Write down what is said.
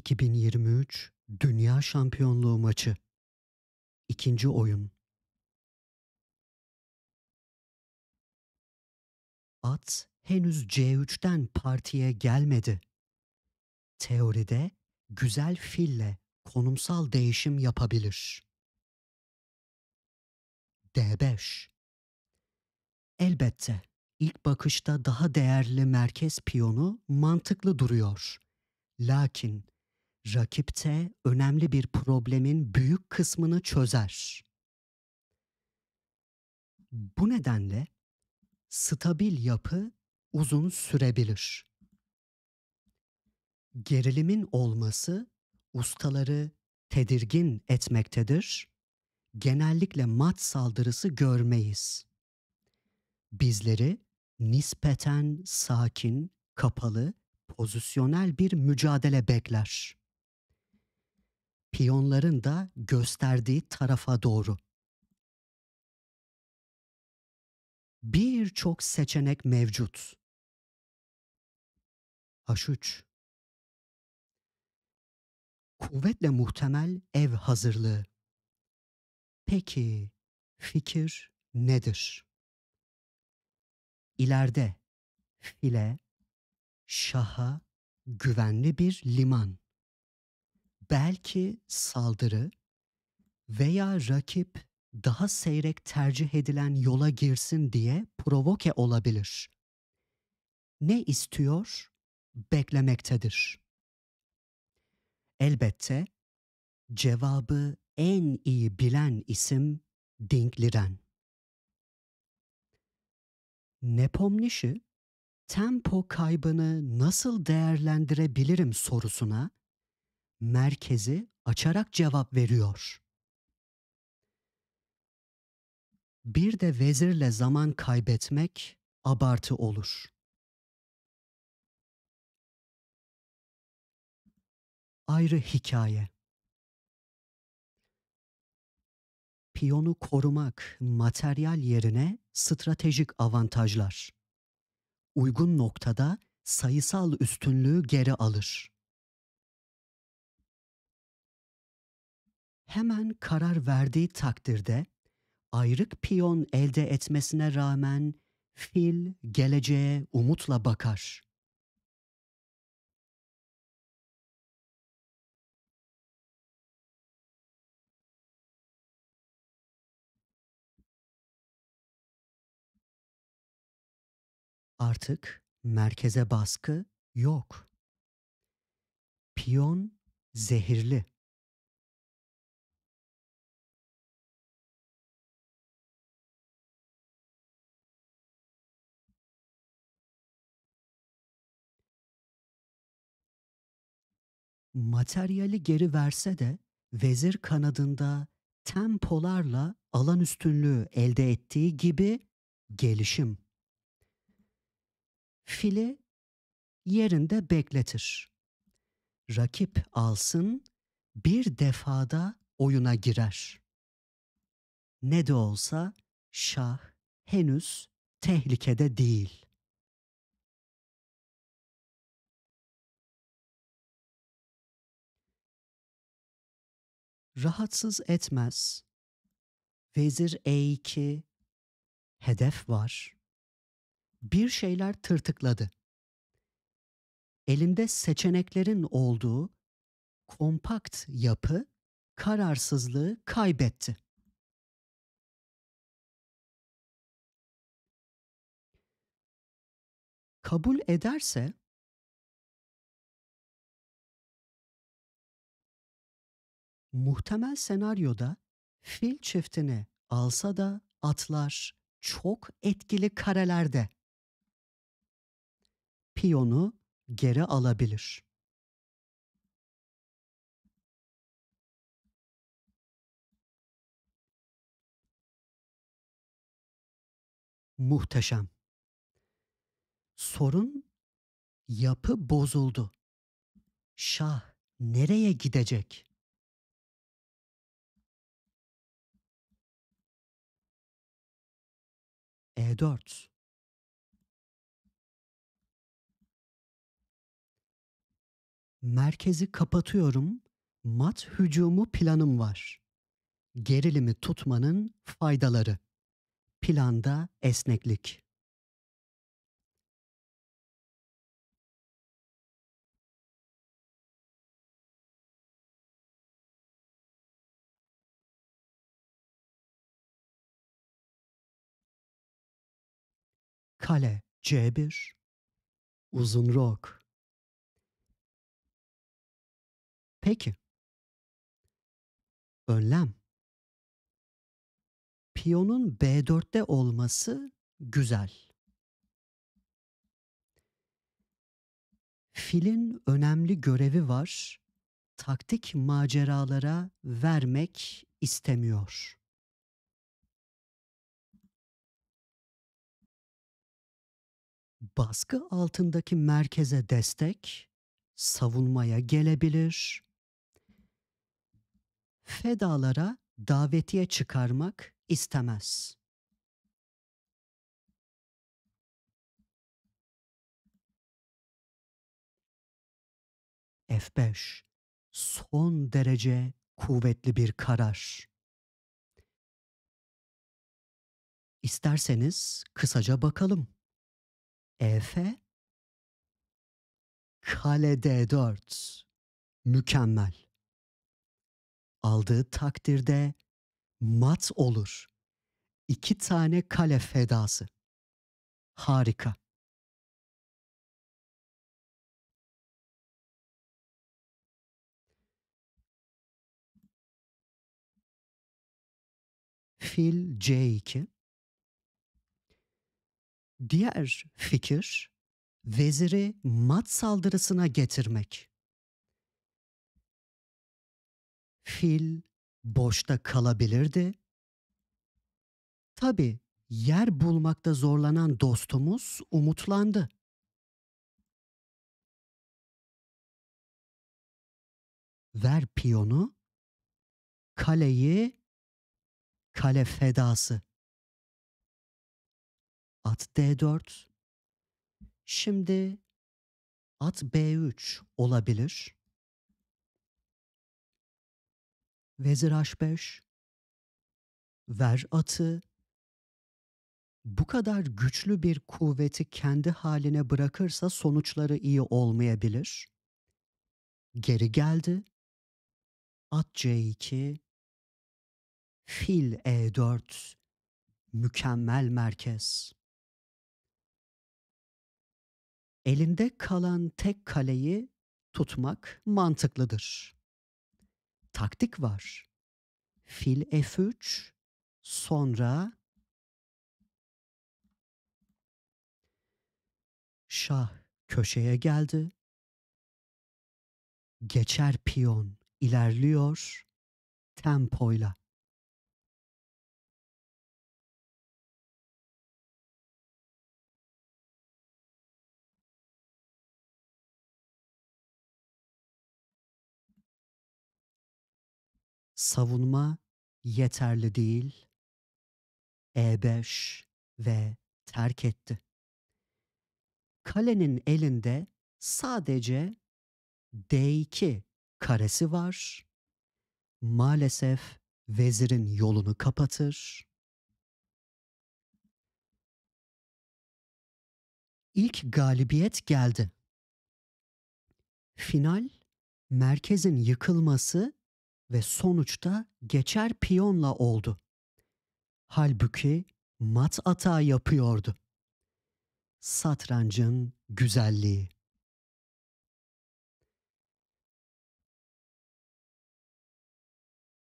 2023 Dünya Şampiyonluğu maçı. İkinci oyun. At henüz C3'ten partiye gelmedi. Teoride güzel fille konumsal değişim yapabilir. D5 Elbette ilk bakışta daha değerli merkez piyonu mantıklı duruyor. Lakin rakipte önemli bir problemin büyük kısmını çözer. Bu nedenle stabil yapı uzun sürebilir. Gerilimin olması ustaları tedirgin etmektedir. Genellikle mat saldırısı görmeyiz. Bizleri nispeten sakin, kapalı, pozisyonel bir mücadele bekler piyonların da gösterdiği tarafa doğru. Birçok seçenek mevcut. H3 Kuvvetle muhtemel ev hazırlığı. Peki fikir nedir? İleride file, şaha güvenli bir liman belki saldırı veya rakip daha seyrek tercih edilen yola girsin diye provoke olabilir. Ne istiyor? Beklemektedir. Elbette cevabı en iyi bilen isim Dingliren. Nepomnişi, tempo kaybını nasıl değerlendirebilirim sorusuna merkezi açarak cevap veriyor. Bir de vezirle zaman kaybetmek abartı olur. Ayrı hikaye. Piyonu korumak materyal yerine stratejik avantajlar. Uygun noktada sayısal üstünlüğü geri alır. hemen karar verdiği takdirde ayrık piyon elde etmesine rağmen fil geleceğe umutla bakar. Artık merkeze baskı yok. Piyon zehirli. materyali geri verse de vezir kanadında tempolarla alan üstünlüğü elde ettiği gibi gelişim. Fili yerinde bekletir. Rakip alsın, bir defada oyuna girer. Ne de olsa şah henüz tehlikede değil. rahatsız etmez. Vezir E2, hedef var. Bir şeyler tırtıkladı. Elinde seçeneklerin olduğu kompakt yapı kararsızlığı kaybetti. Kabul ederse Muhtemel senaryoda fil çiftini alsa da atlar çok etkili karelerde piyonu geri alabilir. Muhteşem. Sorun yapı bozuldu. Şah nereye gidecek? E4 Merkezi kapatıyorum. Mat hücumu planım var. Gerilimi tutmanın faydaları. Planda esneklik. Kale C1 Uzun rock. Peki Önlem Piyonun B4'te olması güzel. Filin önemli görevi var. Taktik maceralara vermek istemiyor. baskı altındaki merkeze destek, savunmaya gelebilir. Fedalara davetiye çıkarmak istemez. F5 son derece kuvvetli bir karar. İsterseniz kısaca bakalım efe Kale D4 mükemmel. Aldığı takdirde mat olur. İki tane kale fedası. Harika. Fil C2 Diğer fikir veziri mat saldırısına getirmek. Fil boşta kalabilirdi. Tabi yer bulmakta zorlanan dostumuz umutlandı. Ver piyonu, kaleyi, kale fedası. At D4. Şimdi at B3 olabilir. Vezir H5. Ver atı. Bu kadar güçlü bir kuvveti kendi haline bırakırsa sonuçları iyi olmayabilir. Geri geldi. At C2. Fil E4. Mükemmel merkez elinde kalan tek kaleyi tutmak mantıklıdır. Taktik var. Fil F3 sonra şah köşeye geldi. Geçer piyon ilerliyor tempoyla. savunma yeterli değil. E5 ve terk etti. Kalenin elinde sadece D2 karesi var. Maalesef vezirin yolunu kapatır. İlk galibiyet geldi. Final merkezin yıkılması ve sonuçta geçer piyonla oldu. Halbuki mat ata yapıyordu. Satrancın güzelliği